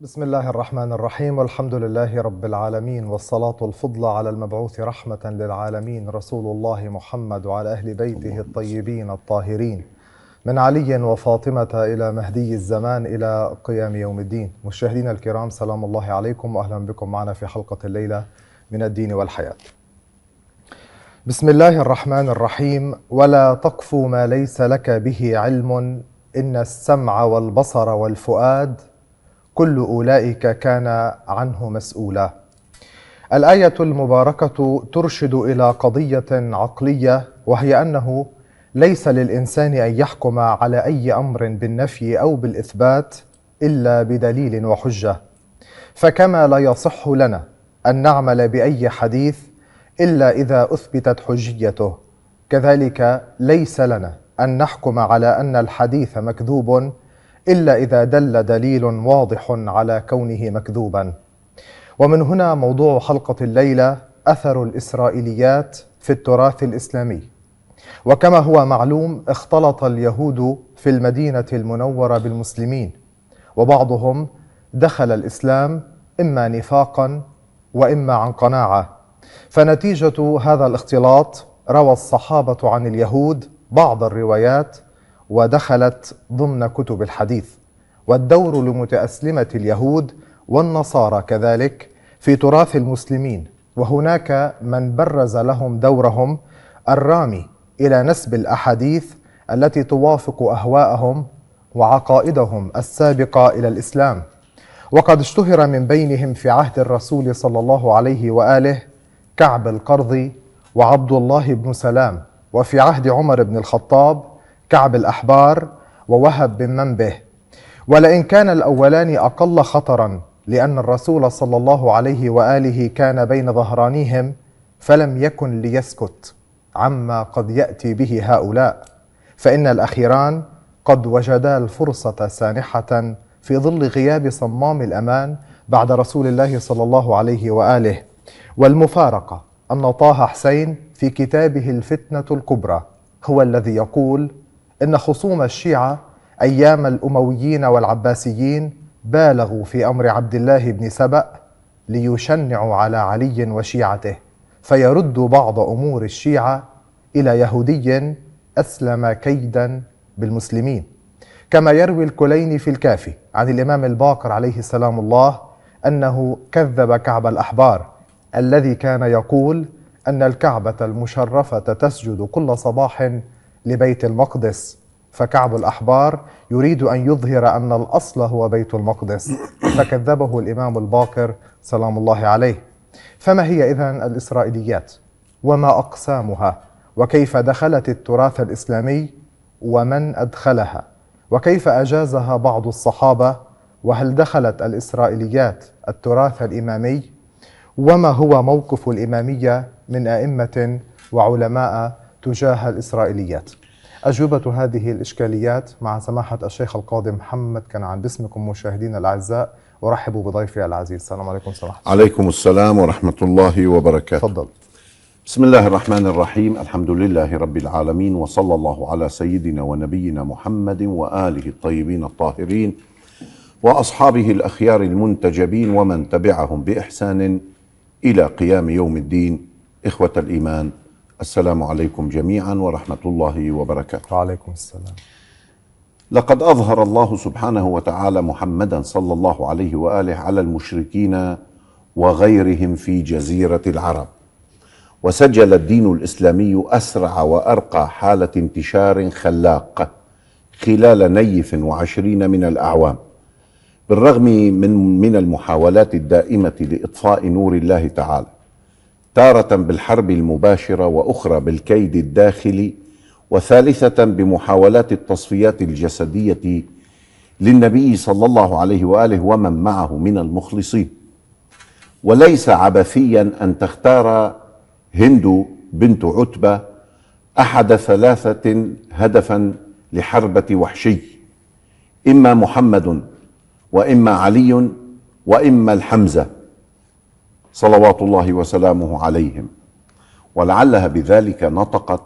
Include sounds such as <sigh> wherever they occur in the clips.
بسم الله الرحمن الرحيم والحمد لله رب العالمين والصلاة الفضلى على المبعوث رحمة للعالمين رسول الله محمد وعلى أهل بيته الطيبين الطاهرين من علي وفاطمة إلى مهدي الزمان إلى قيام يوم الدين مشاهدينا الكرام سلام الله عليكم وأهلا بكم معنا في حلقة الليلة من الدين والحياة بسم الله الرحمن الرحيم ولا تقف ما ليس لك به علم ان السمع والبصر والفؤاد كل اولئك كان عنه مسؤولا الايه المباركه ترشد الى قضيه عقليه وهي انه ليس للانسان ان يحكم على اي امر بالنفي او بالاثبات الا بدليل وحجه فكما لا يصح لنا ان نعمل باي حديث إلا إذا أثبتت حجيته كذلك ليس لنا أن نحكم على أن الحديث مكذوب إلا إذا دل دليل واضح على كونه مكذوبا ومن هنا موضوع حلقة الليلة أثر الإسرائيليات في التراث الإسلامي وكما هو معلوم اختلط اليهود في المدينة المنورة بالمسلمين وبعضهم دخل الإسلام إما نفاقا وإما عن قناعة فنتيجة هذا الاختلاط روى الصحابة عن اليهود بعض الروايات ودخلت ضمن كتب الحديث والدور لمتأسلمة اليهود والنصارى كذلك في تراث المسلمين وهناك من برز لهم دورهم الرامي إلى نسب الأحاديث التي توافق أهواءهم وعقائدهم السابقة إلى الإسلام وقد اشتهر من بينهم في عهد الرسول صلى الله عليه وآله كعب القرظي وعبد الله بن سلام وفي عهد عمر بن الخطاب كعب الأحبار ووهب بن منبه ولئن كان الأولان أقل خطرا لأن الرسول صلى الله عليه وآله كان بين ظهرانيهم فلم يكن ليسكت عما قد يأتي به هؤلاء فإن الأخيران قد وجدا الفرصة سانحة في ظل غياب صمام الأمان بعد رسول الله صلى الله عليه وآله والمفارقة أن طه حسين في كتابه الفتنة الكبرى هو الذي يقول إن خصوم الشيعة أيام الأمويين والعباسيين بالغوا في أمر عبد الله بن سبأ ليشنعوا على علي وشيعته فيردوا بعض أمور الشيعة إلى يهودي أسلم كيدا بالمسلمين كما يروي الكليني في الكافي عن الإمام الباقر عليه السلام الله أنه كذب كعب الأحبار الذي كان يقول أن الكعبة المشرفة تسجد كل صباح لبيت المقدس فكعب الأحبار يريد أن يظهر أن الأصل هو بيت المقدس <coughs> فكذبه الإمام الباقر سلام الله عليه فما هي إذا الإسرائيليات وما أقسامها وكيف دخلت التراث الإسلامي ومن أدخلها وكيف أجازها بعض الصحابة وهل دخلت الإسرائيليات التراث الإمامي وما هو موقف الإمامية من أئمة وعلماء تجاه الإسرائيليات أجوبة هذه الإشكاليات مع سماحة الشيخ القاضي محمد كنعان باسمكم مشاهدينا الأعزاء أرحب بضيفي العزيز السلام عليكم سماحة عليكم السلام ورحمة الله وبركاته تفضل بسم الله الرحمن الرحيم الحمد لله رب العالمين وصلى الله على سيدنا ونبينا محمد وآله الطيبين الطاهرين وأصحابه الأخيار المنتجبين ومن تبعهم بإحسان إلى قيام يوم الدين إخوة الإيمان السلام عليكم جميعا ورحمة الله وبركاته وعليكم السلام لقد أظهر الله سبحانه وتعالى محمدا صلى الله عليه وآله على المشركين وغيرهم في جزيرة العرب وسجل الدين الإسلامي أسرع وأرقى حالة انتشار خلاق خلال نيف وعشرين من الأعوام بالرغم من من المحاولات الدائمة لإطفاء نور الله تعالى تارة بالحرب المباشرة وأخرى بالكيد الداخلي وثالثة بمحاولات التصفيات الجسدية للنبي صلى الله عليه وآله ومن معه من المخلصين وليس عبثيا أن تختار هند بنت عتبة أحد ثلاثة هدفا لحربة وحشي إما محمد واما علي واما الحمزه صلوات الله وسلامه عليهم ولعلها بذلك نطقت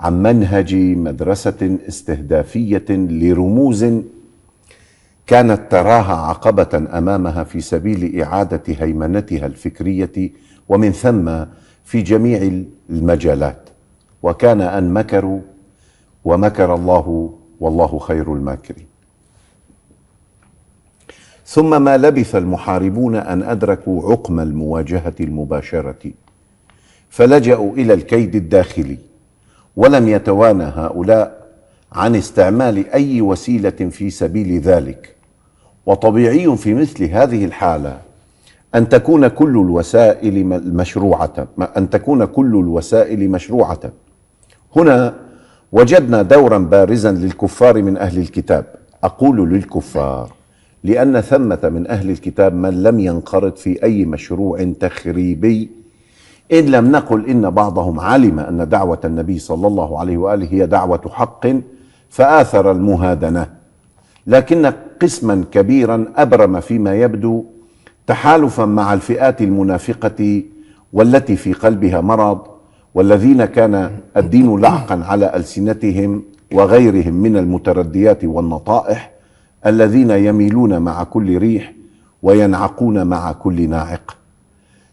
عن منهج مدرسه استهدافيه لرموز كانت تراها عقبه امامها في سبيل اعاده هيمنتها الفكريه ومن ثم في جميع المجالات وكان ان مكروا ومكر الله والله خير الماكرين ثم ما لبث المحاربون ان ادركوا عقم المواجهه المباشره فلجاوا الى الكيد الداخلي ولم يتوانى هؤلاء عن استعمال اي وسيله في سبيل ذلك وطبيعي في مثل هذه الحاله ان تكون كل الوسائل مشروعه ان تكون كل الوسائل مشروعه هنا وجدنا دورا بارزا للكفار من اهل الكتاب اقول للكفار لأن ثمة من أهل الكتاب من لم ينقرض في أي مشروع تخريبي إن لم نقل إن بعضهم علم أن دعوة النبي صلى الله عليه وآله هي دعوة حق فآثر المهادنة لكن قسما كبيرا أبرم فيما يبدو تحالفا مع الفئات المنافقة والتي في قلبها مرض والذين كان الدين لعقا على ألسنتهم وغيرهم من المترديات والنطائح الذين يميلون مع كل ريح وينعقون مع كل ناعق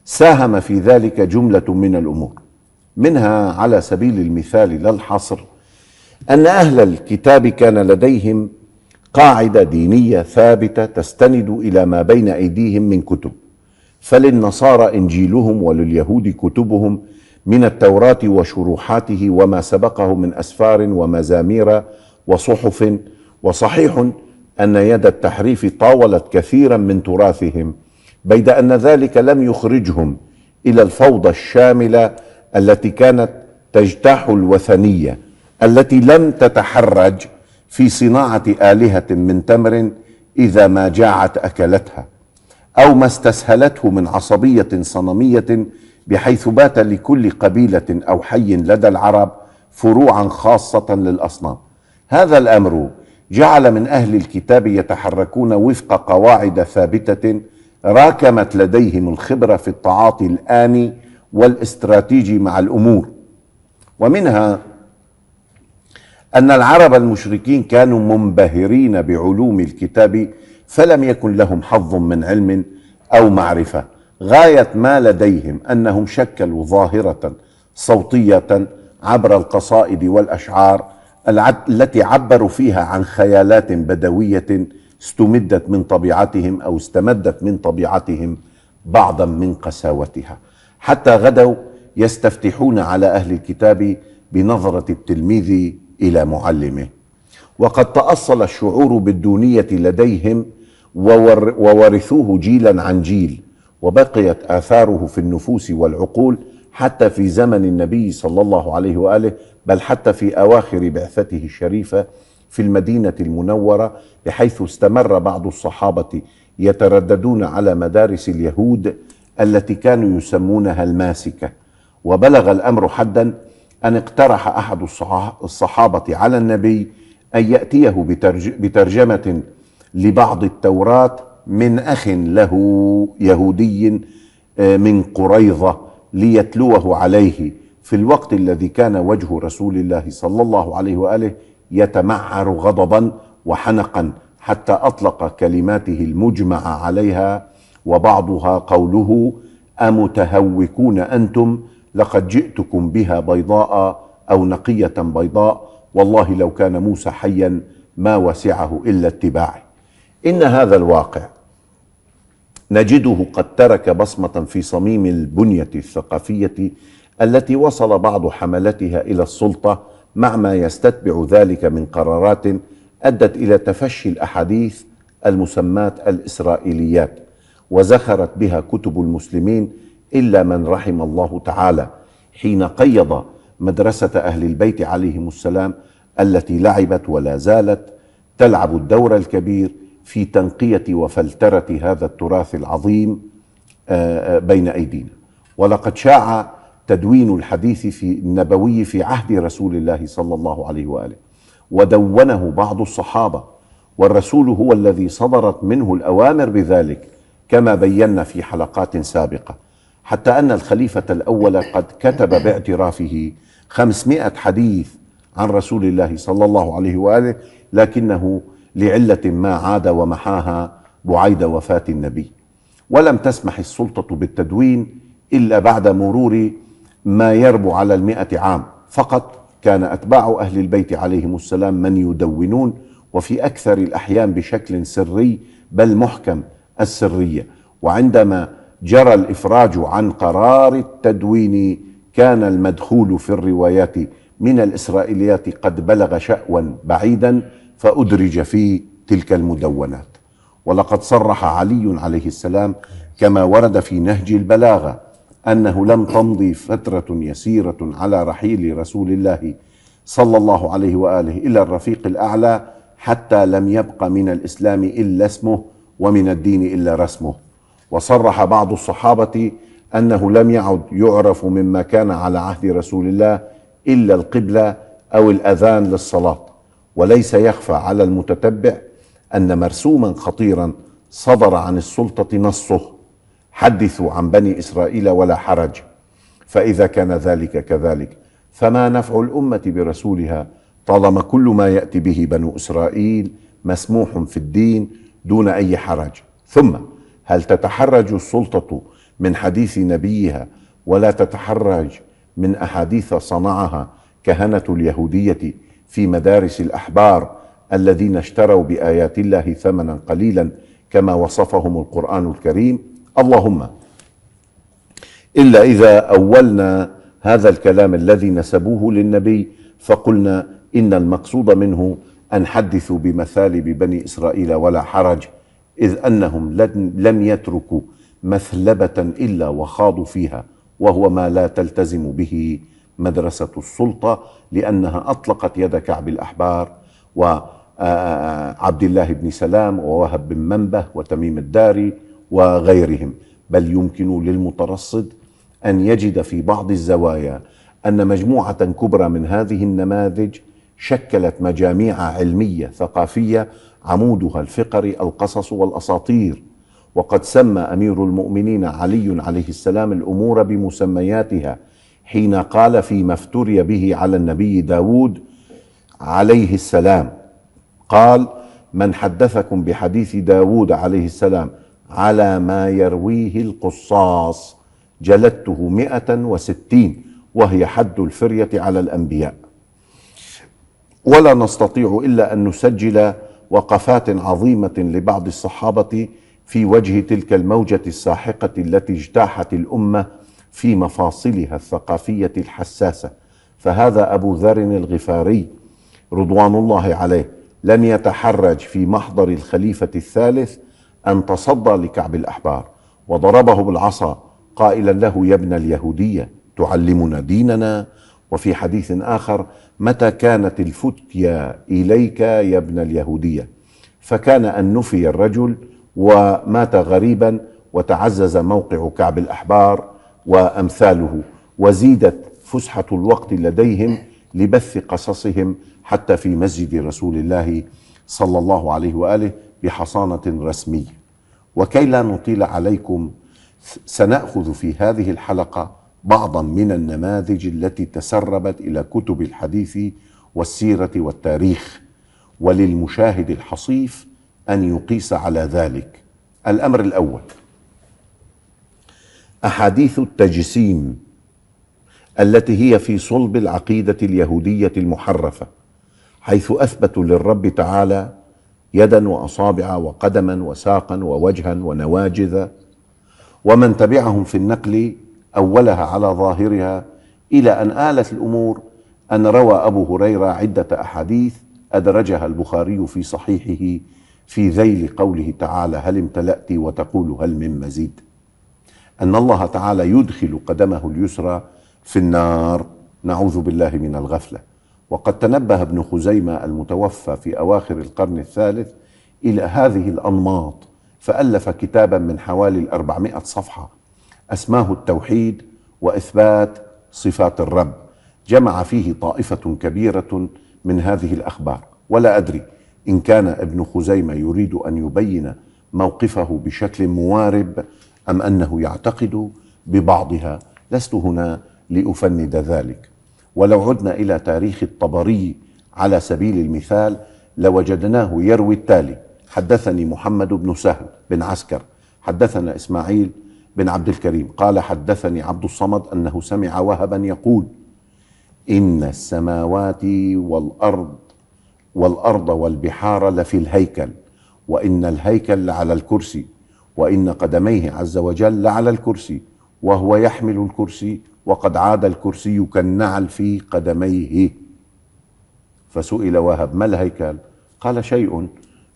ساهم في ذلك جمله من الامور منها على سبيل المثال لا الحصر ان اهل الكتاب كان لديهم قاعده دينيه ثابته تستند الى ما بين ايديهم من كتب فللنصارى انجيلهم ولليهود كتبهم من التوراه وشروحاته وما سبقه من اسفار ومزامير وصحف وصحيح ان يد التحريف طاولت كثيرا من تراثهم بيد ان ذلك لم يخرجهم الى الفوضى الشامله التي كانت تجتاح الوثنيه التي لم تتحرج في صناعه الهه من تمر اذا ما جاعت اكلتها او ما استسهلته من عصبيه صنميه بحيث بات لكل قبيله او حي لدى العرب فروعا خاصه للاصنام هذا الامر جعل من أهل الكتاب يتحركون وفق قواعد ثابتة راكمت لديهم الخبرة في التعاطي الآني والاستراتيجي مع الأمور ومنها أن العرب المشركين كانوا منبهرين بعلوم الكتاب فلم يكن لهم حظ من علم أو معرفة غاية ما لديهم أنهم شكلوا ظاهرة صوتية عبر القصائد والأشعار التي عبروا فيها عن خيالات بدوية استمدت من طبيعتهم أو استمدت من طبيعتهم بعضا من قساوتها حتى غدوا يستفتحون على أهل الكتاب بنظرة التلميذ إلى معلمه وقد تأصل الشعور بالدونية لديهم وورثوه جيلا عن جيل وبقيت آثاره في النفوس والعقول حتى في زمن النبي صلى الله عليه وآله بل حتى في اواخر بعثته الشريفه في المدينه المنوره بحيث استمر بعض الصحابه يترددون على مدارس اليهود التي كانوا يسمونها الماسكه وبلغ الامر حدا ان اقترح احد الصحابه على النبي ان ياتيه بترجمه لبعض التوراه من اخ له يهودي آه، من قريظه ليتلوه عليه في الوقت الذي كان وجه رسول الله صلى الله عليه واله يتمعر غضبا وحنقا حتى اطلق كلماته المجمع عليها وبعضها قوله امتهوكون انتم لقد جئتكم بها بيضاء او نقيه بيضاء والله لو كان موسى حيا ما وسعه الا اتباعه ان هذا الواقع نجده قد ترك بصمه في صميم البنيه الثقافيه التي وصل بعض حملتها الى السلطه مع ما يستتبع ذلك من قرارات ادت الى تفشي الاحاديث المسماه الاسرائيليات وزخرت بها كتب المسلمين الا من رحم الله تعالى حين قيض مدرسه اهل البيت عليهم السلام التي لعبت ولا زالت تلعب الدور الكبير في تنقيه وفلتره هذا التراث العظيم آه، آه، بين ايدينا ولقد شاع تدوين الحديث في النبوي في عهد رسول الله صلى الله عليه واله ودونه بعض الصحابه والرسول هو الذي صدرت منه الاوامر بذلك كما بينا في حلقات سابقه حتى ان الخليفه الاول قد كتب باعترافه 500 حديث عن رسول الله صلى الله عليه واله لكنه لعله ما عاد ومحاها بعيد وفاه النبي ولم تسمح السلطه بالتدوين الا بعد مرور ما يربو على المئة عام فقط كان أتباع أهل البيت عليهم السلام من يدونون وفي أكثر الأحيان بشكل سري بل محكم السرية وعندما جرى الإفراج عن قرار التدوين كان المدخول في الروايات من الإسرائيليات قد بلغ شأوا بعيدا فأدرج في تلك المدونات ولقد صرح علي عليه السلام كما ورد في نهج البلاغه انه لم تمضي فتره يسيره على رحيل رسول الله صلى الله عليه واله الى الرفيق الاعلى حتى لم يبق من الاسلام الا اسمه ومن الدين الا رسمه وصرح بعض الصحابه انه لم يعد يعرف مما كان على عهد رسول الله الا القبله او الاذان للصلاه وليس يخفى على المتتبع ان مرسوما خطيرا صدر عن السلطه نصه حدثوا عن بني إسرائيل ولا حرج فإذا كان ذلك كذلك فما نفع الأمة برسولها طالما كل ما يأتي به بنو إسرائيل مسموح في الدين دون أي حرج ثم هل تتحرج السلطة من حديث نبيها ولا تتحرج من أحاديث صنعها كهنة اليهودية في مدارس الأحبار الذين اشتروا بآيات الله ثمنا قليلا كما وصفهم القرآن الكريم اللهم إلا إذا أولنا هذا الكلام الذي نسبوه للنبي فقلنا إن المقصود منه أن حدثوا بمثالب بني إسرائيل ولا حرج إذ أنهم لم يتركوا مثلبة إلا وخاضوا فيها وهو ما لا تلتزم به مدرسة السلطة لأنها أطلقت يد كعب الأحبار وعبد الله بن سلام ووهب بن منبه وتميم الداري وغيرهم بل يمكن للمترصد ان يجد في بعض الزوايا ان مجموعه كبرى من هذه النماذج شكلت مجاميع علميه ثقافيه عمودها الفقري القصص والاساطير وقد سمى امير المؤمنين علي عليه السلام الامور بمسمياتها حين قال فيما افتري به على النبي داود عليه السلام قال من حدثكم بحديث داود عليه السلام على ما يرويه القصاص جلدته مئة وستين وهي حد الفرية على الأنبياء ولا نستطيع إلا أن نسجل وقفات عظيمة لبعض الصحابة في وجه تلك الموجة الساحقة التي اجتاحت الأمة في مفاصلها الثقافية الحساسة فهذا أبو ذر الغفاري رضوان الله عليه لم يتحرج في محضر الخليفة الثالث أن تصدى لكعب الأحبار وضربه بالعصا قائلا له يا ابن اليهودية تعلمنا ديننا وفي حديث آخر متى كانت الفتيا إليك يا ابن اليهودية فكان أن نفي الرجل ومات غريبا وتعزز موقع كعب الأحبار وأمثاله وزيدت فسحة الوقت لديهم لبث قصصهم حتى في مسجد رسول الله صلى الله عليه واله بحصانه رسميه وكي لا نطيل عليكم سناخذ في هذه الحلقه بعضا من النماذج التي تسربت الى كتب الحديث والسيره والتاريخ وللمشاهد الحصيف ان يقيس على ذلك الامر الاول احاديث التجسيم التي هي في صلب العقيده اليهوديه المحرفه حيث اثبتوا للرب تعالى يدا واصابع وقدما وساقا ووجها ونواجذ ومن تبعهم في النقل اولها على ظاهرها الى ان الت الامور ان روى ابو هريره عده احاديث ادرجها البخاري في صحيحه في ذيل قوله تعالى هل امتلأت وتقول هل من مزيد أن الله تعالى يدخل قدمه اليسرى في النار نعوذ بالله من الغفله وقد تنبه ابن خزيمة المتوفى في أواخر القرن الثالث إلى هذه الأنماط فألف كتابا من حوالي الأربعمائة صفحة أسماه التوحيد وإثبات صفات الرب جمع فيه طائفة كبيرة من هذه الأخبار ولا أدري إن كان ابن خزيمة يريد أن يبين موقفه بشكل موارب أم أنه يعتقد ببعضها لست هنا لأفند ذلك ولو عدنا إلى تاريخ الطبري على سبيل المثال لوجدناه يروي التالي حدثني محمد بن سهل بن عسكر حدثنا إسماعيل بن عبد الكريم قال حدثني عبد الصمد أنه سمع وهبا يقول إن السماوات والأرض والأرض والبحار لفي الهيكل وإن الهيكل لعلى الكرسي وإن قدميه عز وجل لعلى الكرسي وهو يحمل الكرسي وقد عاد الكرسي كالنعل في قدميه فسئل وهب ما الهيكل قال شيء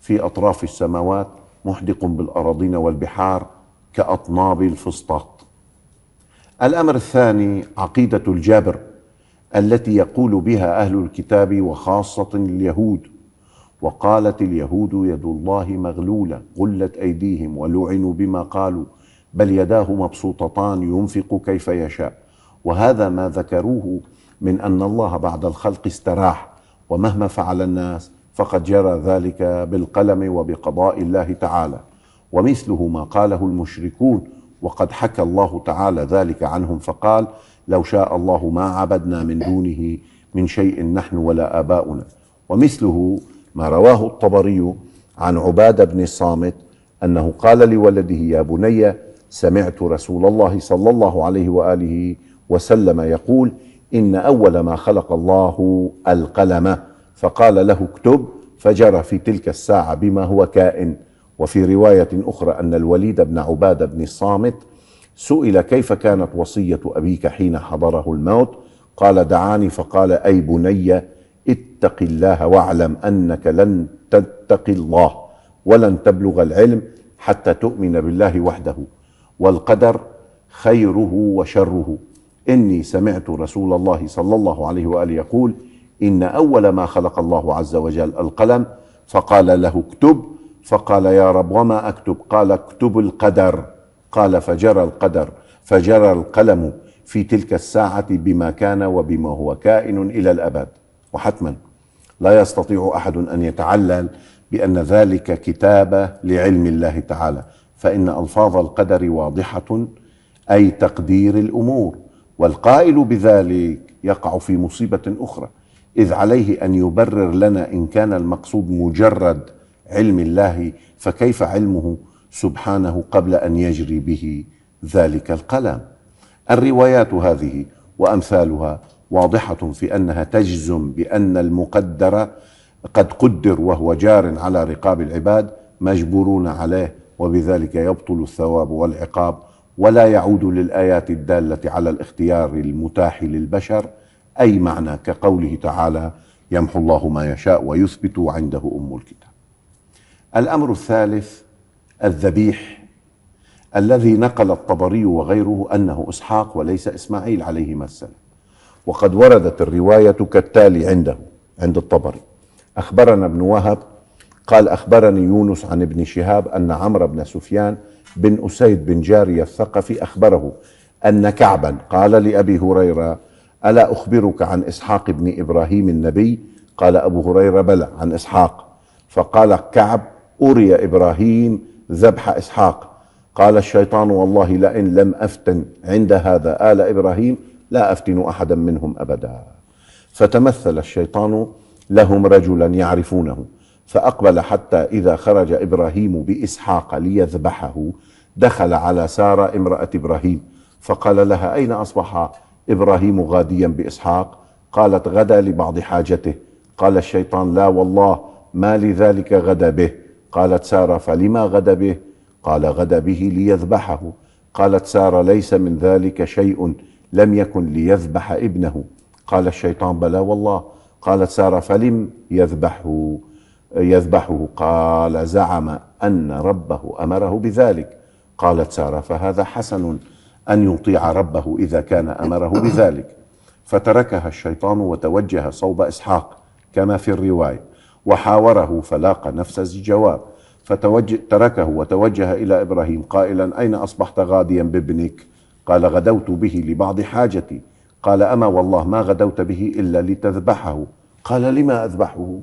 في أطراف السماوات محدق بالأراضين والبحار كأطناب الفسطاط الأمر الثاني عقيدة الجبر التي يقول بها أهل الكتاب وخاصة اليهود وقالت اليهود يد الله مغلولة غلت أيديهم ولعنوا بما قالوا بل يداه مبسوطتان ينفق كيف يشاء وهذا ما ذكروه من ان الله بعد الخلق استراح ومهما فعل الناس فقد جرى ذلك بالقلم وبقضاء الله تعالى ومثله ما قاله المشركون وقد حكى الله تعالى ذلك عنهم فقال لو شاء الله ما عبدنا من دونه من شيء نحن ولا اباؤنا ومثله ما رواه الطبري عن عباده بن الصامت انه قال لولده يا بني سمعت رسول الله صلى الله عليه واله وسلم يقول إن أول ما خلق الله القلم فقال له اكتب فجرى في تلك الساعة بما هو كائن وفي رواية أخرى أن الوليد بن عبادة بن الصامت سئل كيف كانت وصية أبيك حين حضره الموت قال دعاني فقال أي بني اتق الله واعلم أنك لن تتقي الله ولن تبلغ العلم حتى تؤمن بالله وحده والقدر خيره وشره إني سمعت رسول الله صلى الله عليه وآله يقول إن أول ما خلق الله عز وجل القلم فقال له اكتب فقال يا رب وما أكتب قال اكتب القدر قال فجرى القدر فجرى القلم في تلك الساعة بما كان وبما هو كائن إلى الأبد وحتما لا يستطيع أحد أن يتعلل بأن ذلك كتابة لعلم الله تعالى فإن ألفاظ القدر واضحة أي تقدير الأمور والقائل بذلك يقع في مصيبه اخرى اذ عليه ان يبرر لنا ان كان المقصود مجرد علم الله فكيف علمه سبحانه قبل ان يجري به ذلك القلم الروايات هذه وامثالها واضحه في انها تجزم بان المقدر قد قدر وهو جار على رقاب العباد مجبورون عليه وبذلك يبطل الثواب والعقاب ولا يعود للايات الداله على الاختيار المتاح للبشر اي معنى كقوله تعالى يمحو الله ما يشاء ويثبت عنده ام الكتاب الامر الثالث الذبيح الذي نقل الطبري وغيره انه اسحاق وليس اسماعيل عليهما السلام وقد وردت الروايه كالتالي عنده عند الطبري اخبرنا ابن وهب قال اخبرني يونس عن ابن شهاب ان عمرو بن سفيان بن أسيد بن جارية الثقفي أخبره أن كعبا قال لأبي هريرة ألا أخبرك عن إسحاق بن إبراهيم النبي قال أبو هريرة بلى عن إسحاق فقال كعب أري إبراهيم ذبح إسحاق قال الشيطان والله لئن لم أفتن عند هذا آل إبراهيم لا أفتن أحدا منهم أبدا فتمثل الشيطان لهم رجلا يعرفونه فأقبل حتى إذا خرج إبراهيم بإسحاق ليذبحه دخل على سارة امرأة إبراهيم فقال لها أين أصبح إبراهيم غاديا بإسحاق قالت غدا لبعض حاجته قال الشيطان لا والله ما لذلك غدا به قالت سارة فلما غدا به قال غدا به ليذبحه قالت سارة ليس من ذلك شيء لم يكن ليذبح ابنه قال الشيطان بلى والله قالت سارة فلم يذبحه يذبحه قال زعم أن ربه أمره بذلك قالت سارة فهذا حسن أن يطيع ربه إذا كان أمره بذلك فتركها الشيطان وتوجه صوب إسحاق كما في الرواية وحاوره فلاق نفس الجواب فتركه وتوجه إلى إبراهيم قائلا أين أصبحت غاديا بابنك قال غدوت به لبعض حاجتي قال أما والله ما غدوت به إلا لتذبحه قال لما أذبحه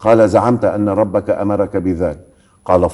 قال زعمت أن ربك أمرك بذلك قال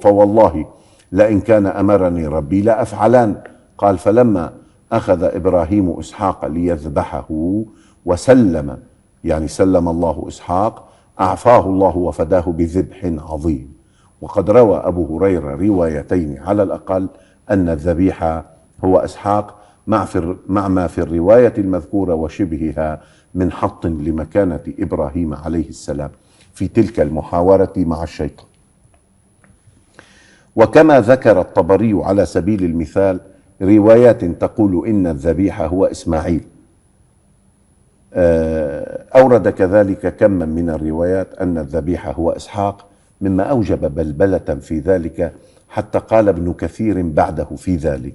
فوالله لئن كان أمرني ربي لأفعلن قال فلما أخذ إبراهيم إسحاق ليذبحه وسلم يعني سلم الله إسحاق أعفاه الله وفداه بذبح عظيم وقد روى أبو هريرة روايتين على الأقل أن الذبيح هو إسحاق مع, في مع ما في الرواية المذكورة وشبهها من حط لمكانة إبراهيم عليه السلام في تلك المحاورة مع الشيطان وكما ذكر الطبري على سبيل المثال روايات تقول إن الذبيح هو إسماعيل آه، أورد كذلك كما من الروايات أن الذبيح هو إسحاق مما أوجب بلبلة في ذلك حتى قال ابن كثير بعده في ذلك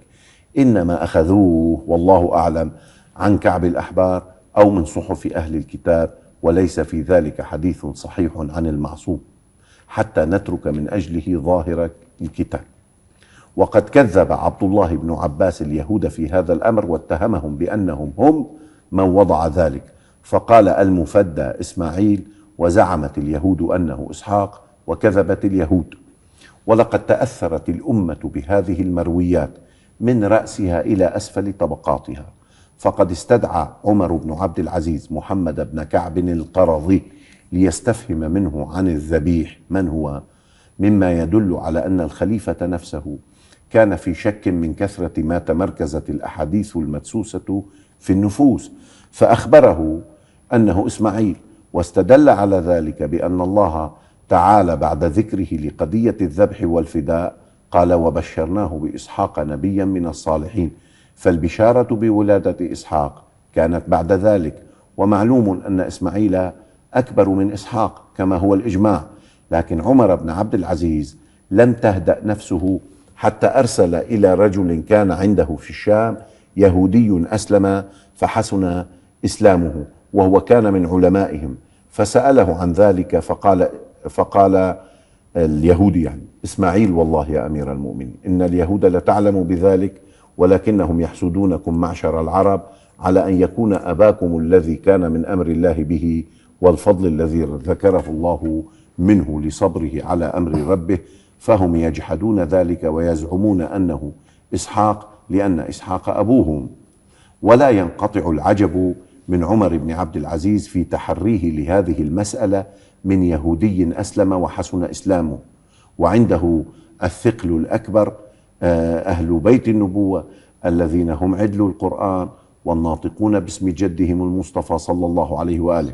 إنما أخذوه والله أعلم عن كعب الأحبار أو من صحف أهل الكتاب وليس في ذلك حديث صحيح عن المعصوم حتى نترك من اجله ظاهر الكتاب وقد كذب عبد الله بن عباس اليهود في هذا الامر واتهمهم بانهم هم من وضع ذلك فقال المفدى اسماعيل وزعمت اليهود انه اسحاق وكذبت اليهود ولقد تاثرت الامه بهذه المرويات من راسها الى اسفل طبقاتها فقد استدعى عمر بن عبد العزيز محمد بن كعب القرظي ليستفهم منه عن الذبيح من هو مما يدل على ان الخليفه نفسه كان في شك من كثره ما تمركزت الاحاديث المدسوسه في النفوس فاخبره انه اسماعيل واستدل على ذلك بان الله تعالى بعد ذكره لقضيه الذبح والفداء قال وبشرناه باسحاق نبيا من الصالحين فالبشارة بولادة إسحاق كانت بعد ذلك ومعلوم أن إسماعيل أكبر من إسحاق كما هو الإجماع لكن عمر بن عبد العزيز لم تهدأ نفسه حتى أرسل إلى رجل كان عنده في الشام يهودي أسلم فحسن إسلامه وهو كان من علمائهم فسأله عن ذلك فقال فقال اليهودي يعني إسماعيل والله يا أمير المؤمنين إن اليهود لتعلم بذلك ولكنهم يحسدونكم معشر العرب على ان يكون اباكم الذي كان من امر الله به والفضل الذي ذكره الله منه لصبره على امر ربه فهم يجحدون ذلك ويزعمون انه اسحاق لان اسحاق ابوهم ولا ينقطع العجب من عمر بن عبد العزيز في تحريه لهذه المساله من يهودي اسلم وحسن اسلامه وعنده الثقل الاكبر آه، أهل بيت النبوة الذين هم عدل القرآن والناطقون باسم جدهم المصطفى صلى الله عليه وآله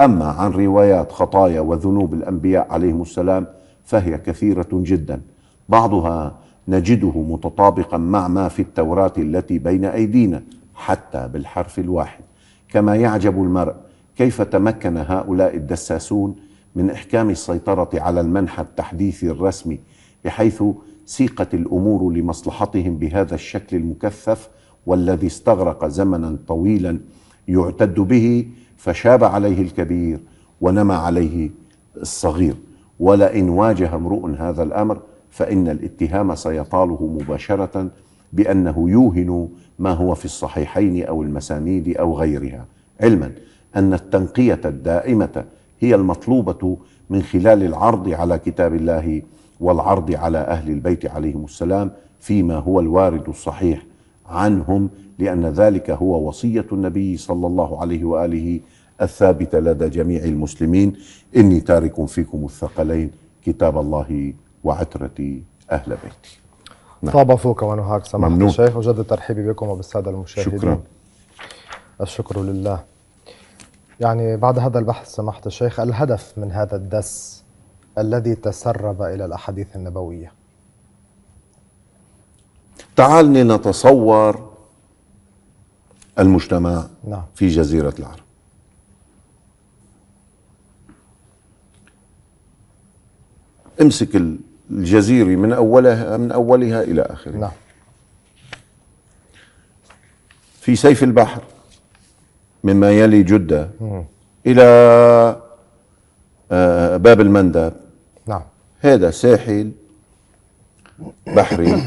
أما عن روايات خطايا وذنوب الأنبياء عليهم السلام فهي كثيرة جدا بعضها نجده متطابقا مع ما في التوراة التي بين أيدينا حتى بالحرف الواحد كما يعجب المرء كيف تمكن هؤلاء الدساسون من إحكام السيطرة على المنحى التحديثي الرسمي بحيث سيقت الامور لمصلحتهم بهذا الشكل المكثف والذي استغرق زمنا طويلا يعتد به فشاب عليه الكبير ونمى عليه الصغير ولئن واجه امرؤ هذا الامر فان الاتهام سيطاله مباشره بانه يوهن ما هو في الصحيحين او المسانيد او غيرها علما ان التنقيه الدائمه هي المطلوبه من خلال العرض على كتاب الله والعرض على أهل البيت عليهم السلام فيما هو الوارد الصحيح عنهم لأن ذلك هو وصية النبي صلى الله عليه وآله الثابتة لدى جميع المسلمين إني تارك فيكم الثقلين كتاب الله وعترتي أهل بيتي نعم. طاب فوق ونهاك سماحة الشيخ وجد ترحيبي بكم وبالسادة المشاهدين شكرا الشكر لله يعني بعد هذا البحث سماحة الشيخ الهدف من هذا الدس الذي تسرب إلى الأحاديث النبوية تعال نتصور المجتمع نعم. في جزيرة العرب امسك الجزيرة من أولها من أولها إلى آخرها نعم. في سيف البحر مما يلي جدة مم. إلى آه، باب المندب نعم هذا ساحل بحري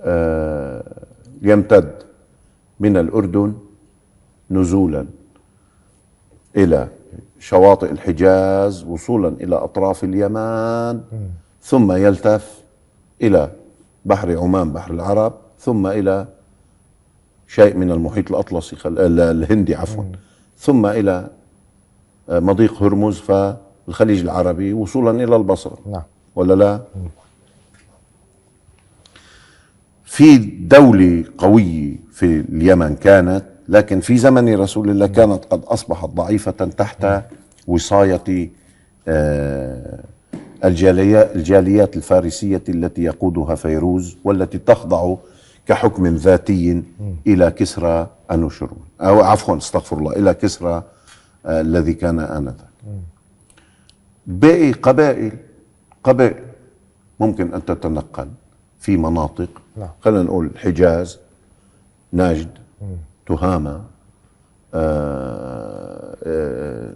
آه، يمتد من الأردن نزولا إلى شواطئ الحجاز وصولا إلى أطراف اليمن ثم يلتف إلى بحر عمان بحر العرب ثم إلى شيء من المحيط الأطلسي الهندي عفوا ثم إلى آه، مضيق هرمز ف الخليج العربي وصولا إلى البصرة نعم ولا لا في دولة قوية في اليمن كانت لكن في زمن رسول الله كانت قد أصبحت ضعيفة تحت وصاية آه، الجاليات الفارسية التي يقودها فيروز والتي تخضع كحكم ذاتي إلى كسرى أنوشروان أو عفوا استغفر الله إلى كسرى آه، الذي كان آنذاك باقي قبائل قبائل ممكن أن تتنقل في مناطق نعم. خلينا نقول الحجاز نجد تهامة آه، آه،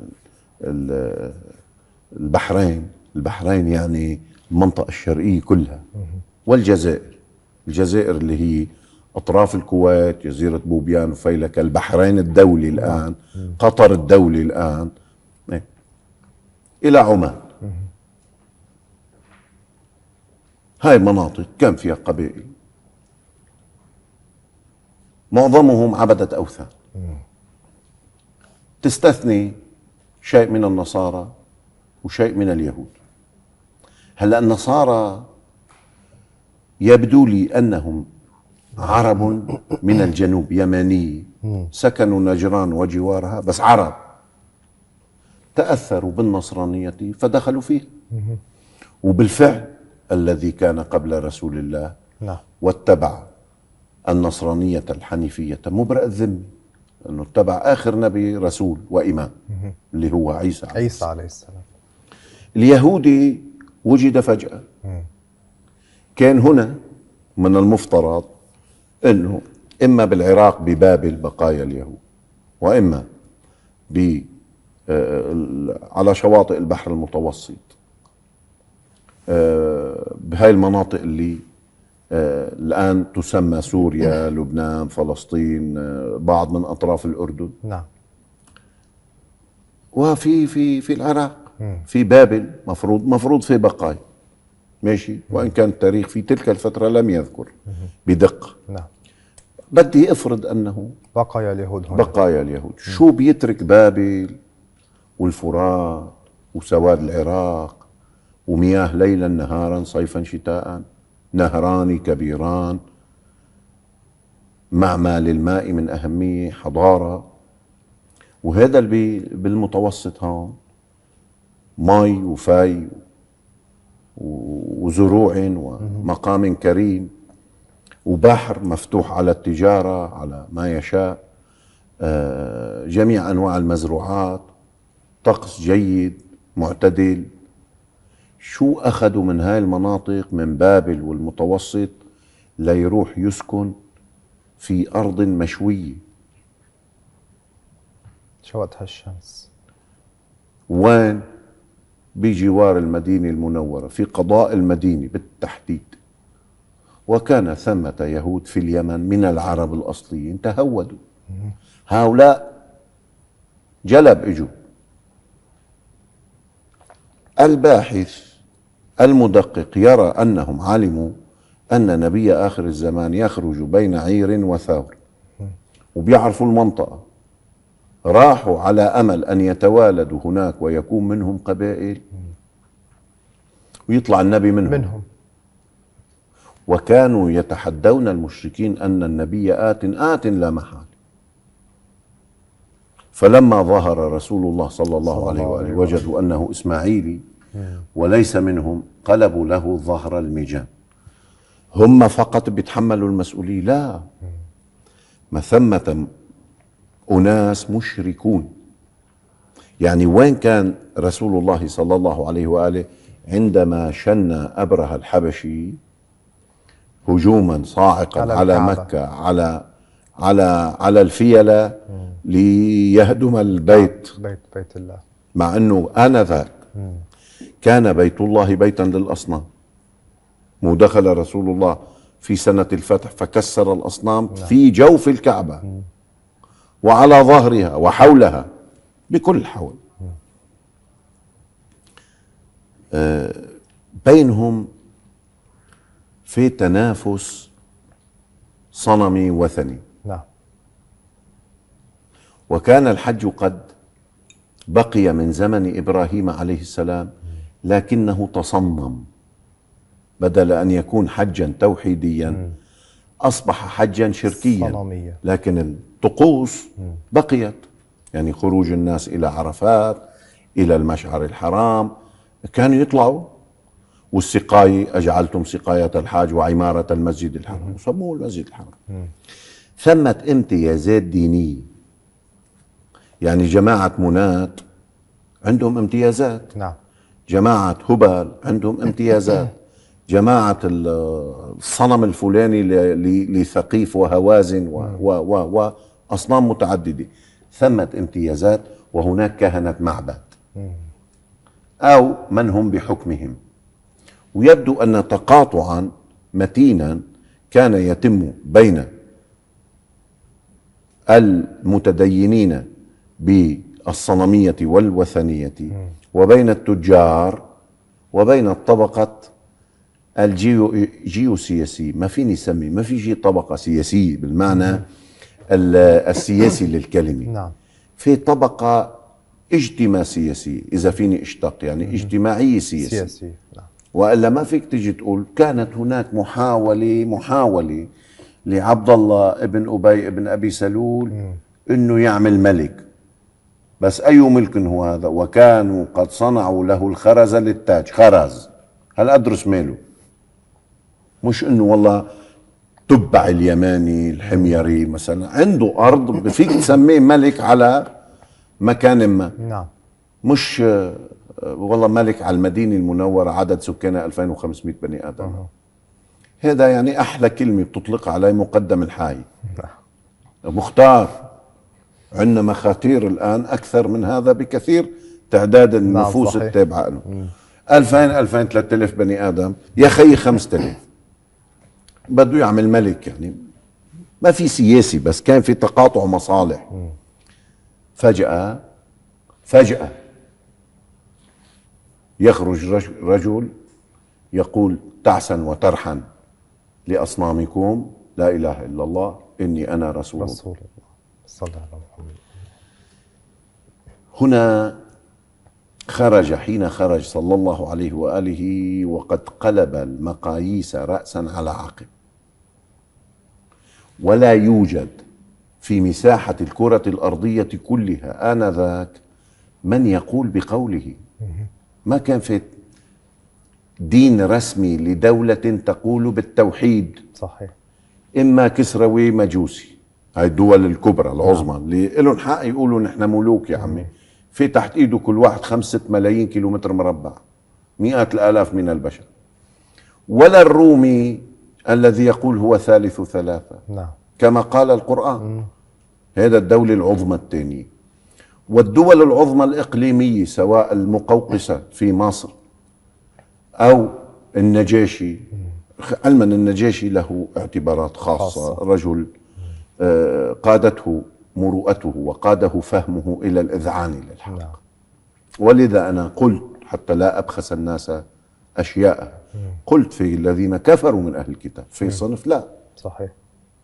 البحرين البحرين يعني المنطقة الشرقية كلها والجزائر الجزائر اللي هي أطراف الكويت جزيرة بوبيان وفيلك البحرين الدولي الآن قطر الدولي الآن الى عمان هاي مناطق كان فيها قبائل معظمهم عبدت اوثان تستثني شيء من النصارى وشيء من اليهود هلا النصارى يبدو لي انهم عرب من الجنوب يماني سكنوا نجران وجوارها بس عرب تأثروا بالنصرانية فدخلوا فيه وبالفعل الذي كان قبل رسول الله نعم. واتبع النصرانية الحنيفية مبرأ الذمة أنه اتبع آخر نبي رسول وإمام اللي هو عيسى عليه عيسى عليه السلام اليهودي وجد فجأة كان هنا من المفترض أنه إما بالعراق ببابل بقايا اليهود وإما ب آه، على شواطئ البحر المتوسط آه، بهاي المناطق اللي آه، الآن تسمى سوريا نعم. لبنان فلسطين بعض من أطراف الأردن نعم وفي في في العراق في بابل مفروض مفروض في بقايا ماشي وان كان التاريخ في تلك الفتره لم يذكر بدقه نعم بدي افرض انه بقايا اليهود هنا بقايا اليهود شو بيترك بابل والفرات وسواد العراق ومياه ليلا نهارا صيفا شتاء نهران كبيران مع ما للماء من أهمية حضارة وهذا بالمتوسط هون مي وفاي وزروع ومقام كريم وبحر مفتوح على التجارة على ما يشاء آه، جميع أنواع المزروعات طقس جيد معتدل شو أخذوا من هاي المناطق من بابل والمتوسط ليروح يسكن في أرض مشوية شوتها الشمس وين بجوار المدينة المنورة في قضاء المدينة بالتحديد وكان ثمة يهود في اليمن من العرب الأصليين تهودوا هؤلاء جلب إجوا الباحث المدقق يرى انهم علموا ان نبي اخر الزمان يخرج بين عير وثور وبيعرفوا المنطقه راحوا على امل ان يتوالدوا هناك ويكون منهم قبائل ويطلع النبي منهم, منهم. وكانوا يتحدون المشركين ان النبي ات ات لا محال فلما ظهر رسول الله صلى الله, صلى الله عليه واله وجدوا انه اسماعيلي وليس منهم قلبوا له ظهر المجان هم فقط بيتحملوا المسؤولية لا ما ثمة أناس مشركون يعني وين كان رسول الله صلى الله عليه وآله عندما شن أبرهة الحبشي هجوما صاعقا على, على مكة على على على الفيلة ليهدم البيت بيت بيت الله مع أنه آنذاك كان بيت الله بيتا للاصنام دخل رسول الله في سنه الفتح فكسر الاصنام نعم. في جوف الكعبه وعلى ظهرها وحولها بكل حول آه، بينهم في تنافس صنمي وثني نعم وكان الحج قد بقي من زمن ابراهيم عليه السلام لكنه تصمم بدل ان يكون حجا توحيديا اصبح حجا شركيا لكن الطقوس بقيت يعني خروج الناس الى عرفات الى المشعر الحرام كانوا يطلعوا والسقاي اجعلتم سقايه الحاج وعماره المسجد الحرام سموه المسجد الحرام ثمة امتيازات دينية يعني جماعة منات عندهم امتيازات نعم جماعة هبل عندهم <laughs> امتيازات جماعة الصنم الفلاني لثقيف وهوازن و و و و أصنام متعددة ثمة امتيازات وهناك كهنة معبد أو من هم بحكمهم ويبدو أن تقاطعا متينا كان يتم بين المتدينين ب الصنمية والوثنية وبين التجار وبين الطبقة الجيو جيو سياسي ما فيني سمي ما في شيء طبقة سياسية بالمعنى السياسي <coughs> للكلمة نعم في طبقة اجتماع سياسية إذا فيني اشتق يعني اجتماعية سياسية سياسي. نعم. وإلا ما فيك تيجي تقول كانت هناك محاولة محاولة لعبد الله ابن أبي ابن أبي سلول أنه يعمل ملك بس أي ملك هو هذا وكانوا قد صنعوا له الخرز للتاج خرز هل أدرس ماله مش إنه والله تبع اليماني الحميري مثلا عنده أرض فيك تسميه ملك على مكان ما نعم مش والله ملك على المدينة المنورة عدد سكانها 2500 بني آدم هذا يعني أحلى كلمة بتطلق عليه مقدم الحاي مختار نعم. عندنا مخاطير الآن أكثر من هذا بكثير تعداد نعم، النفوس التابعة له 2000 2000 3000 بني آدم يا خيي 5000 بده يعمل ملك يعني ما في سياسي بس كان في تقاطع مصالح فجأة فجأة يخرج رجل يقول تعسا وترحا لأصنامكم لا إله إلا الله إني أنا رسول, رسول الله صلى الله عليه وسلم هنا خرج حين خرج صلى الله عليه واله وقد قلب المقاييس راسا على عقب ولا يوجد في مساحه الكره الارضيه كلها انذاك من يقول بقوله ما كان في دين رسمي لدوله تقول بالتوحيد صحيح اما كسروي مجوسي هاي الدول الكبرى العظمى نعم. اللي لهم حق يقولوا نحن ملوك يا عمي في تحت ايده كل واحد خمسة ملايين كيلومتر مربع مئات الالاف من البشر ولا الرومي الذي يقول هو ثالث ثلاثة نعم كما قال القرآن نعم. هذا الدولة العظمى الثانية والدول العظمى الإقليمية سواء المقوقسة في مصر أو النجاشي علما النجاشي له اعتبارات خاصة, خاصة. رجل آه، قادته مروءته وقاده فهمه الى الاذعان للحق نعم. ولذا انا قلت حتى لا ابخس الناس اشياء قلت في الذين كفروا من اهل الكتاب في صنف لا صحيح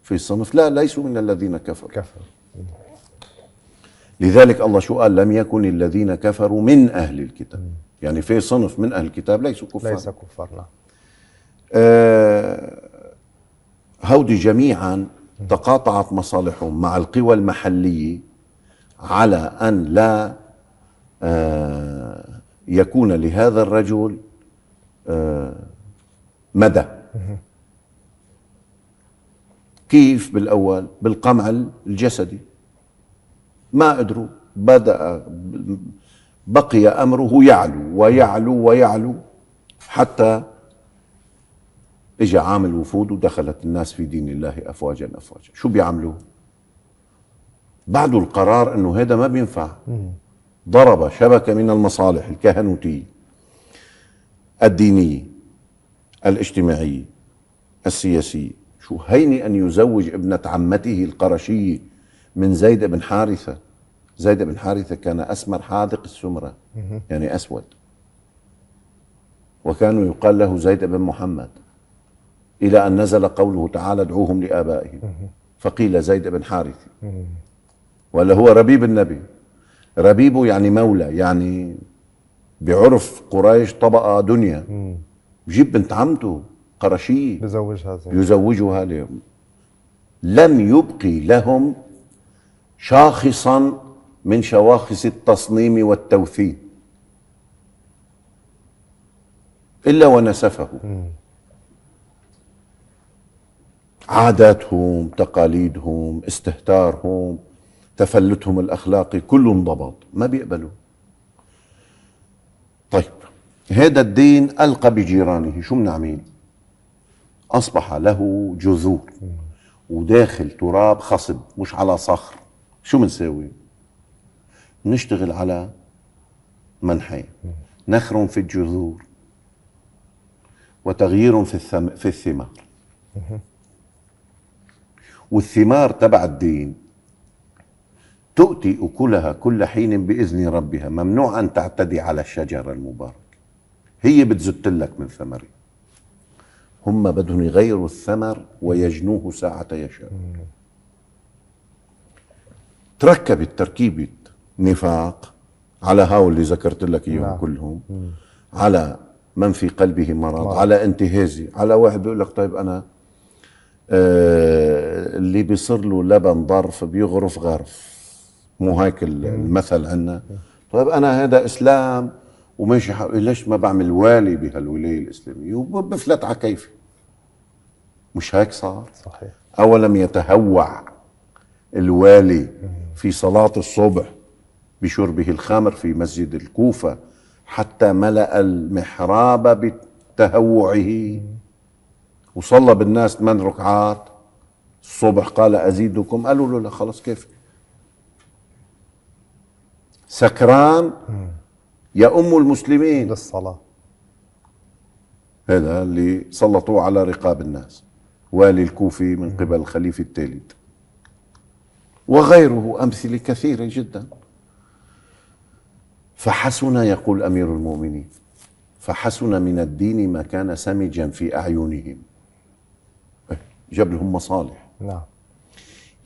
في صنف لا ليسوا من الذين كفروا كفر لذلك الله شو قال لم يكن الذين كفروا من اهل الكتاب يعني في صنف من اهل الكتاب ليسوا كفار ليس كفار نعم آه هودي جميعا تقاطعت مصالحهم مع القوى المحلية على أن لا آه، يكون لهذا الرجل آه، مدى كيف بالأول بالقمع الجسدي ما قدروا بدأ بقي أمره يعلو ويعلو ويعلو حتى اجى عام الوفود ودخلت الناس في دين الله افواجا افواجا شو بيعملوا بعده القرار انه هذا ما بينفع ضرب شبكه من المصالح الكهنوتيه الدينيه الاجتماعيه السياسيه شو هيني ان يزوج ابنه عمته القرشيه من زيد بن حارثه زيد بن حارثه كان اسمر حاذق السمره يعني اسود وكان يقال له زيد بن محمد إلى أن نزل قوله تعالى ادعوهم لآبائهم فقيل زيد بن حارث ولا هو ربيب النبي ربيبه يعني مولى يعني بعرف قريش طبقة دنيا جيب بنت عمته قرشية يزوجها يزوجها لهم لم يبقي لهم شاخصا من شواخص التصنيم والتوثيق إلا ونسفه عاداتهم تقاليدهم استهتارهم تفلتهم الأخلاقي كله انضبط ما بيقبلوا طيب هذا الدين ألقى بجيرانه شو بنعمل أصبح له جذور وداخل تراب خصب مش على صخر شو بنساوي نشتغل على منحين نخر في الجذور وتغيير في الثم في الثمار والثمار تبع الدين تؤتي أكلها كل حين بإذن ربها ممنوع أن تعتدي على الشجرة المباركة هي بتزت لك من ثمرها هم بدهم يغيروا الثمر ويجنوه ساعة يشاء تركبت تركيبة نفاق على هاول اللي ذكرت لك اياهم نعم. كلهم على من في قلبه مرض على انتهازي على واحد بيقول لك طيب انا آه، اللي بيصير له لبن ظرف بيغرف غرف مو هيك المثل عندنا طيب انا هذا اسلام وماشي ليش ما بعمل والي بهالولايه الاسلاميه وبفلت على كيفي مش هيك صار صحيح اولم يتهوع الوالي في صلاه الصبح بشربه الخمر في مسجد الكوفه حتى ملا المحراب بتهوعه وصلى بالناس ثمان ركعات الصبح قال أزيدكم قالوا له لا خلص كيف سكران يؤم المسلمين للصلاة هذا اللي سلطوه على رقاب الناس والي الكوفي من قبل الخليفة الثالث وغيره أمثلة كثيرة جدا فحسن يقول أمير المؤمنين فحسن من الدين ما كان سمجا في أعينهم جاب لهم مصالح نعم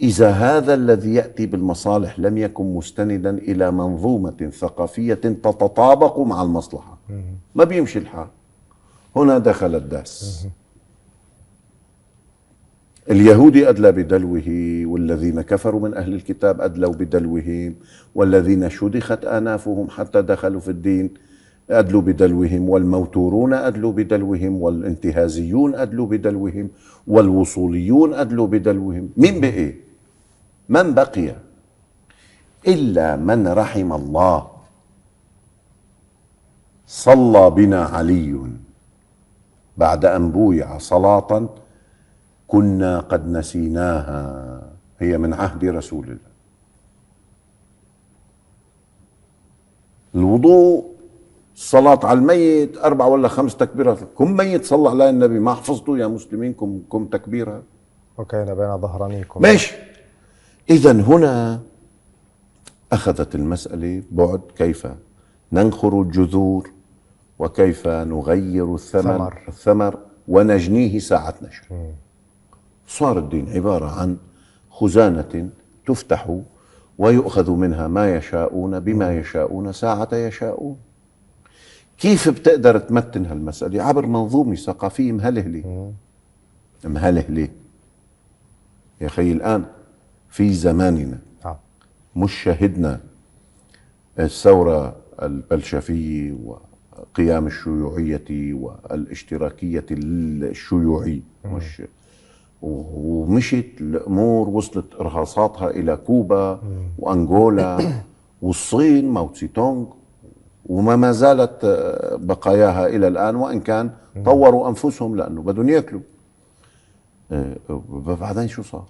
إذا هذا الذي يأتي بالمصالح لم يكن مستندا إلى منظومة ثقافية تتطابق مع المصلحة ما بيمشي الحال هنا دخل الداس اليهودي أدلى بدلوه والذين كفروا من أهل الكتاب أدلوا بدلوهم والذين شدخت آنافهم حتى دخلوا في الدين أدلوا بدلوهم والموتورون أدلوا بدلوهم والانتهازيون أدلوا بدلوهم والوصوليون أدلوا بدلوهم مين بقي من بقي إلا من رحم الله صلى بنا علي بعد أن بويع صلاة كنا قد نسيناها هي من عهد رسول الله الوضوء الصلاة على الميت أربع ولا خمس تكبيرات كم ميت صلى على النبي ما حفظتوا يا مسلمين كم, كم تكبيرة وكان بين ظهرانيكم ماشي إذا هنا أخذت المسألة بعد كيف ننخر الجذور وكيف نغير الثمر ثمر. الثمر ونجنيه ساعة نشر صار الدين عبارة عن خزانة تفتح ويؤخذ منها ما يشاءون بما يشاءون ساعة يشاءون كيف بتقدر تمتن هالمسألة عبر منظومة ثقافية مهلهلة مهلهلة يا أخي الآن في زماننا نعم. مش شهدنا الثورة البلشفية وقيام الشيوعية والاشتراكية الشيوعية مش ومشت الأمور وصلت إرهاصاتها إلى كوبا وأنغولا والصين ماوتسي تونغ وما ما زالت آه، بقاياها الى الان وان كان طوروا انفسهم لانه بدهم ياكلوا آه، بعدين شو صار؟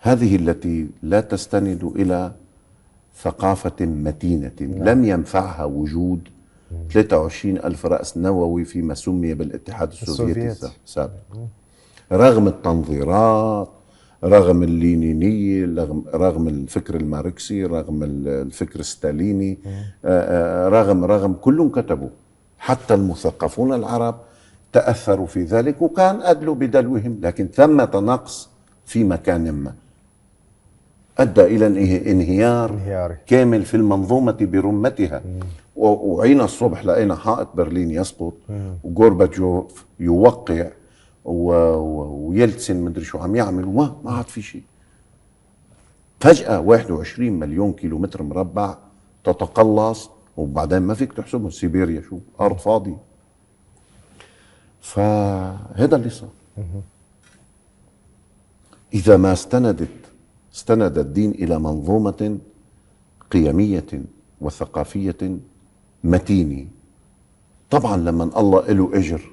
هذه التي لا تستند الى ثقافة متينة نعم. لم ينفعها وجود 23 ألف رأس نووي فيما سمي بالاتحاد السوفيتي السابق رغم التنظيرات رغم اللينينية رغم, الفكر الماركسي رغم الفكر الستاليني آه، آه، رغم رغم كلهم كتبوا حتى المثقفون العرب تأثروا في ذلك وكان أدلوا بدلوهم لكن ثمة نقص في مكان ما أدى إلى انهيار كامل في المنظومة برمتها وعينا الصبح لقينا حائط برلين يسقط وغورباتشوف يوقع و... و... ويلتسن مدري شو عم يعمل وما ما عاد في شيء فجأة 21 مليون كيلو متر مربع تتقلص وبعدين ما فيك تحسبهم سيبيريا شو أرض فاضية فهذا اللي صار إذا ما استندت استند الدين إلى منظومة قيمية وثقافية متينة طبعا لما الله له أجر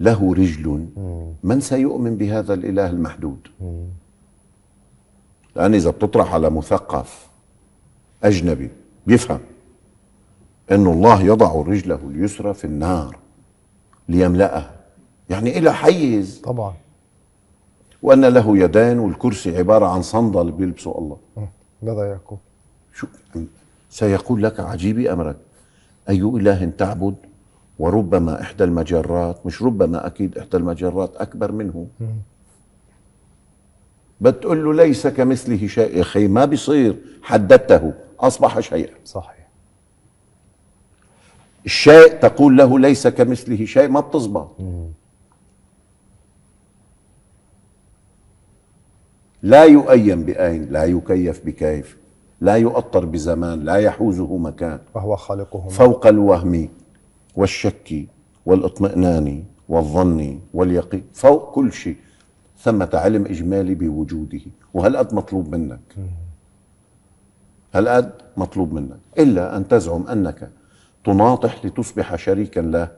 له رجل من سيؤمن بهذا الإله المحدود لأن إذا بتطرح على مثقف أجنبي بيفهم أن الله يضع رجله اليسرى في النار ليملأها يعني إلى حيز طبعا وأن له يدان والكرسي عبارة عن صندل بيلبسه الله ماذا يعقوب شو سيقول لك عجيبي أمرك أي إله تعبد وربما إحدى المجرات مش ربما أكيد إحدى المجرات أكبر منه بتقول له ليس كمثله شيء يا أخي ما بيصير حددته أصبح شيئا صحيح الشيء تقول له ليس كمثله شيء ما بتزبط لا يؤين بآين لا يكيف بكيف لا يؤطر بزمان لا يحوزه مكان وهو خالقه فوق الوهم والشك والاطمئنان والظن واليقين فوق كل شيء ثمة علم إجمالي بوجوده وهالقد مطلوب منك هالقد مطلوب منك إلا أن تزعم أنك تناطح لتصبح شريكا له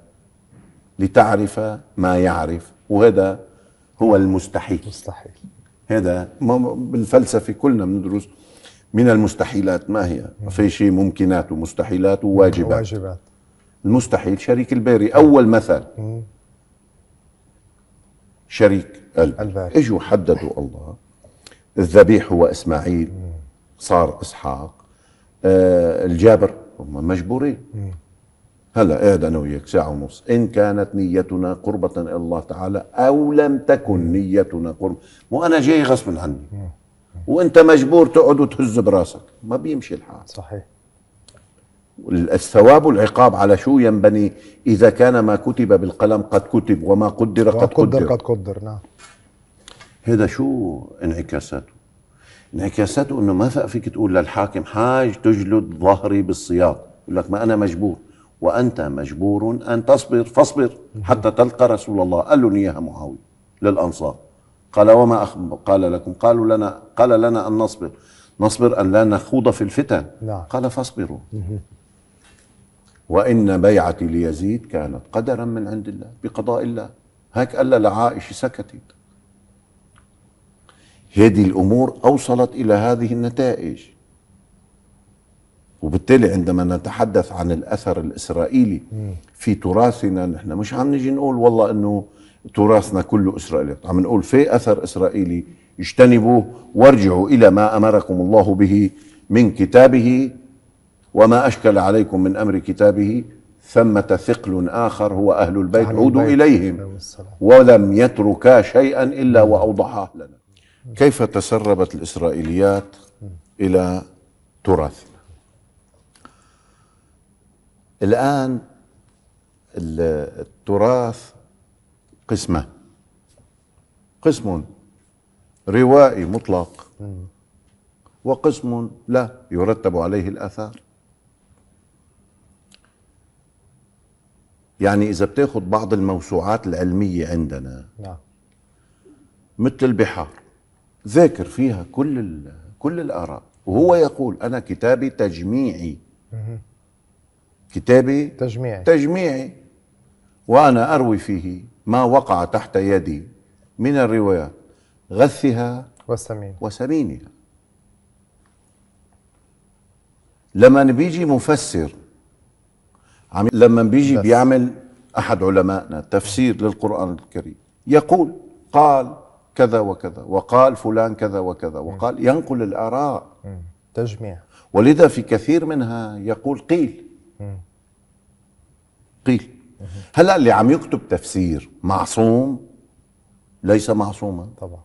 لتعرف ما يعرف وهذا هو المستحيل مستحيل هذا بالفلسفة كلنا بندرس من المستحيلات ما هي في شيء ممكنات ومستحيلات وواجبات واجبات المستحيل شريك الباري اول مثل شريك الباري اجوا حددوا الله الذبيح هو اسماعيل صار اسحاق آه الجابر هم مجبورين هلا قاعد انا وياك ساعه ونص ان كانت نيتنا قربه الى الله تعالى او لم تكن نيتنا قربه مو انا جاي غصب عني وانت مجبور تقعد وتهز براسك ما بيمشي الحال صحيح الثواب والعقاب على شو ينبني إذا كان ما كتب بالقلم قد كتب وما قدر قد قدر قد قدر نعم هذا شو انعكاساته انعكاساته انه ما فيك تقول للحاكم حاج تجلد ظهري بالسياط يقول لك ما انا مجبور وانت مجبور ان تصبر فاصبر حتى تلقى رسول الله قال لهم اياها معاويه للانصار قال وما أخب... قال لكم قالوا لنا قال لنا ان نصبر نصبر ان لا نخوض في الفتن نعم. قال فاصبروا وإن بيعتي ليزيد كانت قدرا من عند الله بقضاء الله هيك قال لعائشة سكتت هذه الأمور أوصلت إلى هذه النتائج وبالتالي عندما نتحدث عن الأثر الإسرائيلي في تراثنا نحن مش عم نجي نقول والله أنه تراثنا كله إسرائيلي عم نقول في أثر إسرائيلي اجتنبوه وارجعوا إلى ما أمركم الله به من كتابه وما أشكل عليكم من أمر كتابه ثمة ثقل آخر هو أهل البيت عودوا إليهم ولم يتركا شيئا إلا وأوضحاه لنا كيف تسربت الإسرائيليات إلى تراثنا الآن التراث قسمة قسم روائي مطلق وقسم لا يرتب عليه الآثار يعني اذا بتاخد بعض الموسوعات العلميه عندنا نعم مثل البحار ذاكر فيها كل كل الاراء وهو يقول انا كتابي تجميعي كتابي تجميعي تجميعي وانا اروي فيه ما وقع تحت يدي من الروايات غثها وسمين وسمينها لما بيجي مفسر عم لما بيجي بيعمل احد علمائنا تفسير للقران الكريم يقول قال كذا وكذا وقال فلان كذا وكذا وقال ينقل الاراء تجميع ولذا في كثير منها يقول قيل قيل هلا اللي عم يكتب تفسير معصوم ليس معصوما طبعا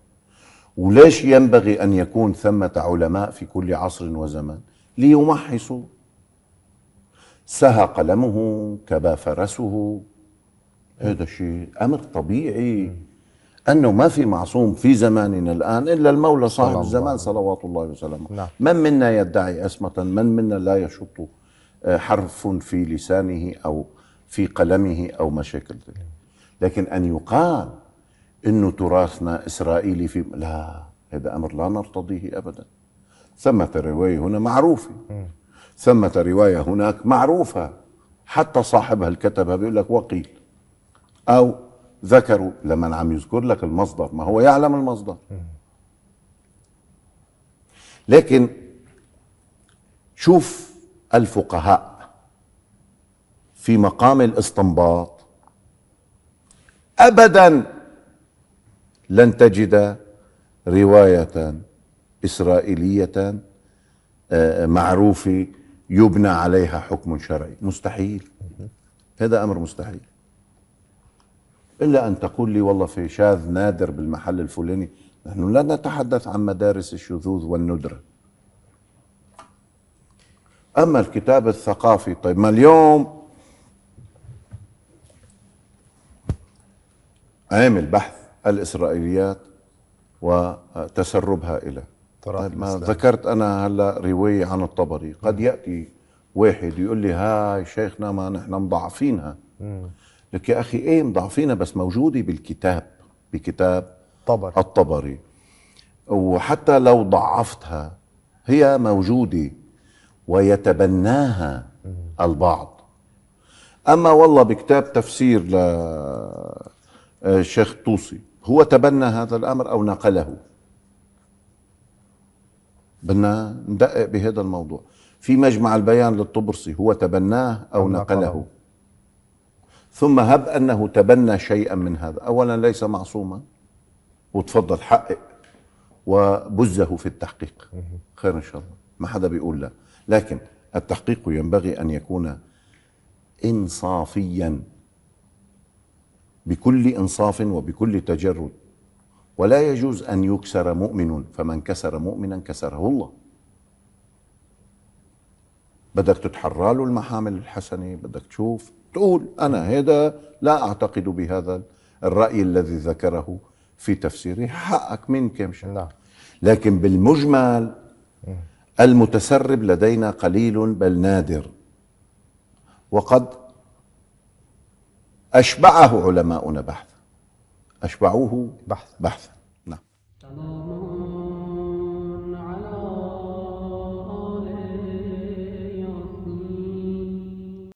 وليش ينبغي ان يكون ثمه علماء في كل عصر وزمان ليمحصوا سهى قلمه كبا فرسه هذا شيء امر طبيعي انه ما في معصوم في زماننا الان الا المولى صاحب الزمان صلوات الله وسلامه نعم. من منا يدعي اسمه من منا لا يشط آه، حرف في لسانه او في قلمه او مشاكل ذلك لكن ان يقال انه تراثنا اسرائيلي في لا هذا امر لا نرتضيه ابدا ثمة روايه هنا معروفه ثمة رواية هناك معروفة حتى صاحبها الكتبها بيقول لك وقيل أو ذكروا لما عم يذكر لك المصدر ما هو يعلم المصدر لكن شوف الفقهاء في مقام الاستنباط ابدا لن تجد روايه اسرائيليه آه، معروفه يبنى عليها حكم شرعي مستحيل هذا امر مستحيل الا ان تقول لي والله في شاذ نادر بالمحل الفلاني نحن لا نتحدث عن مدارس الشذوذ والندره اما الكتاب الثقافي طيب ما اليوم عامل بحث الاسرائيليات وتسربها الى طيب ما الإسلام. ذكرت انا هلا روايه عن الطبري قد ياتي واحد يقول لي هاي شيخنا ما نحن مضعفينها لك يا اخي ايه مضعفينها بس موجوده بالكتاب بكتاب طبري الطبري وحتى لو ضعفتها هي موجوده ويتبناها البعض اما والله بكتاب تفسير للشيخ آه، الطوسي هو تبنى هذا الامر او نقله بدنا ندقق بهذا الموضوع في مجمع البيان للطبرسي هو تبناه أو نقله ثم هب أنه تبنى شيئا من هذا أولا ليس معصوما وتفضل حقق وبزه في التحقيق خير إن شاء الله ما حدا بيقول لا لكن التحقيق ينبغي أن يكون إنصافيا بكل إنصاف وبكل تجرد ولا يجوز أن يكسر مؤمن فمن كسر مؤمنا كسره الله بدك تتحرى له المحامل الحسنة بدك تشوف تقول أنا هذا لا أعتقد بهذا الرأي الذي ذكره في تفسيره حقك منك مشان نعم. لكن بالمجمل المتسرب لدينا قليل بل نادر وقد أشبعه علماؤنا بحث أشبعوه بحثا بحثا نعم